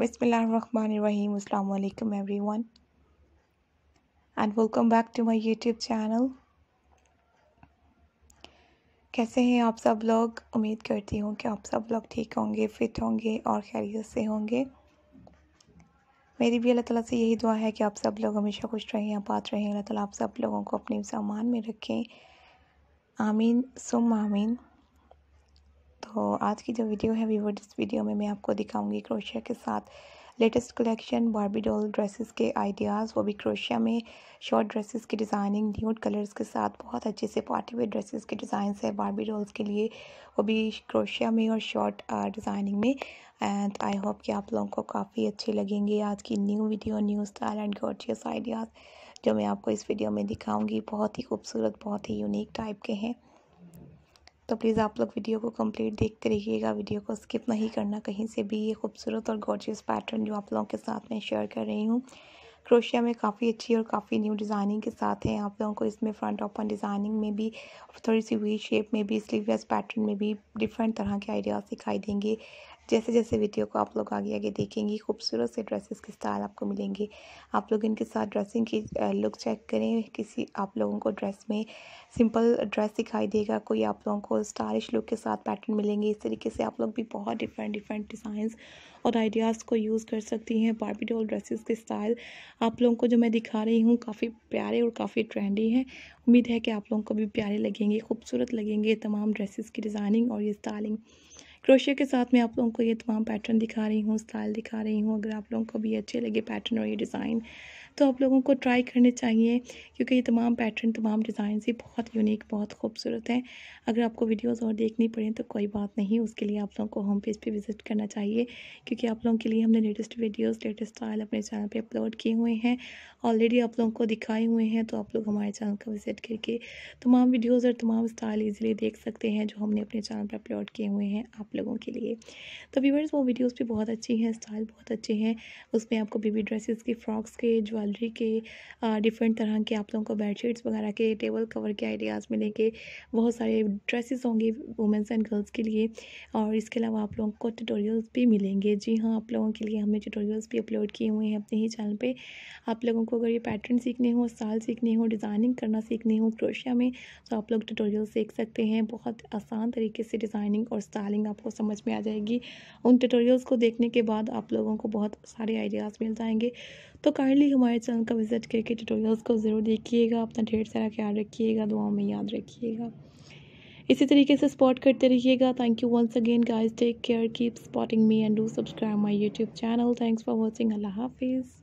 Bismillahirrahmanirrahim. Everyone and welcome back to to my channel कैसे हैं आप सब लोग उम्मीद करती हूँ कि आप सब लोग ठीक होंगे फिट होंगे और खैरियत से होंगे मेरी भी अल्लाह ताला से यही दुआ है कि आप सब लोग हमेशा खुश रहें बात रहें अल्लाह ताला आप सब लोगों को अपने सामान में रखें आमीन सुम आमीन तो आज की जो वीडियो है वीवर इस वीडियो में मैं आपको दिखाऊंगी क्रोशिया के साथ latest collection Barbie doll dresses के आइडियाज़ वो भी क्रोशिया में शॉर्ट ड्रेसेस की डिज़ाइनिंग न्यूट कलर्स के साथ बहुत अच्छे से पार्टी वेयर ड्रेसेस के डिज़ाइन है बारबी डॉल्स के लिए वो भी क्रोशिया में और शॉर्ट डिज़ाइनिंग में एंड आई होप कि आप लोगों को काफ़ी अच्छे लगेंगे आज की new video new style and gorgeous ideas जो मैं आपको इस वीडियो में दिखाऊंगी बहुत ही खूबसूरत बहुत ही यूनिक टाइप के हैं तो प्लीज़ आप लोग वीडियो को कंप्लीट देखते रहिएगा वीडियो को स्किप नहीं करना कहीं से भी ये खूबसूरत और गॉर्जियस पैटर्न जो आप लोगों के साथ मैं शेयर कर रही हूँ क्रोशिया में काफ़ी अच्छी और काफ़ी न्यू डिज़ाइनिंग के साथ हैं आप लोगों को इसमें फ्रंट ओपन डिज़ाइनिंग में भी थोड़ी सी वी शेप में भी स्लीवलेस पैटर्न में भी डिफरेंट तरह के आइडियाज़ दिखाई देंगे जैसे जैसे वीडियो को आप लोग आगे आगे देखेंगी खूबसूरत से ड्रेसेस के स्टाइल आपको मिलेंगे आप लोग इनके साथ ड्रेसिंग की लुक चेक करें किसी आप लोगों को ड्रेस में सिंपल ड्रेस दिखाई देगा कोई आप लोगों को स्टाइलिश लुक के साथ पैटर्न मिलेंगे इस तरीके से आप लोग भी बहुत डिफरेंट डिफरेंट डिज़ाइंस और आइडियाज़ को यूज़ कर सकती हैं बारबी डॉल ड्रेसेस के स्टाइल आप लोगों को जो मैं दिखा रही हूँ काफ़ी प्यारे और काफ़ी ट्रेंडी हैं उम्मीद है कि आप लोगों को भी प्यारे लगेंगे खूबसूरत लगेंगे तमाम ड्रेसेस की डिज़ाइनिंग और ये स्टाइलिंग क्रोशिया के साथ मैं आप लोगों को ये तमाम पैटर्न दिखा रही हूँ स्टाइल दिखा रही हूँ अगर आप लोगों को भी अच्छे लगे पैटर्न और ये डिज़ाइन तो आप लोगों को ट्राई करने चाहिए क्योंकि ये तमाम पैटर्न तमाम डिज़ाइन ही बहुत यूनिक बहुत खूबसूरत हैं अगर आपको वीडियोस और देखनी पड़े तो कोई बात नहीं उसके लिए आप लोगों को होम पेज पे विज़िट करना चाहिए क्योंकि आप लोगों के लिए हमने लेटेस्ट वीडियोस लेटेस्ट स्टाइल अपने चैनल पे अपलोड किए हुए हैं ऑलरेडी आप लोगों को दिखाए हुए हैं तो आप लोग हमारे चैनल का विज़िट करके तमाम वीडियोज़ और तमाम स्टाइल ईजिली देख सकते हैं जो हमने अपने चैनल पर अपलोड किए हुए हैं आप लोगों के लिए तो व्यूवर्स वो वीडियोज़ भी बहुत अच्छी हैं स्टाइल बहुत अच्छे हैं उसमें आपको बेबी ड्रेसेस की फ़्रॉक्स के जो ज्वेलरी के डिफरेंट तरह के आप लोगों को बेडशीट्स वगैरह के टेबल कवर के आइडियाज़ मिलेंगे बहुत सारे ड्रेसेस होंगे वुमेंस एंड गर्ल्स के लिए और इसके अलावा आप लोगों को ट्यूटोरियल्स भी मिलेंगे जी हाँ आप लोगों के लिए हमने ट्यूटोरियल्स भी अपलोड किए हुए हैं अपने ही चैनल पर आप लोगों को अगर ये पैटर्न सीखने हो स्टाइल सीखने हो डिज़ाइनिंग करना सीखने हो क्रोशिया में तो आप लोग ट्यूटोरियल सीख सकते हैं बहुत आसान तरीके से डिज़ाइनिंग और स्टाइलिंग आपको समझ में आ जाएगी उन ट्यूटोरियल्स को देखने के बाद आप लोगों को बहुत सारे आइडियाज़ मिल जाएंगे तो काइंडली हमारे हमारे चैनल का विज़िट करके ट्यूटोरियल्स को ज़रूर देखिएगा अपना ढेर सारा ख्याल रखिएगा दुआओं में याद रखिएगा इसी तरीके से स्पॉट करते रहिएगा thank you once again guys take care keep spotting me and do subscribe my YouTube channel thanks for watching अल्लाह हाफिज़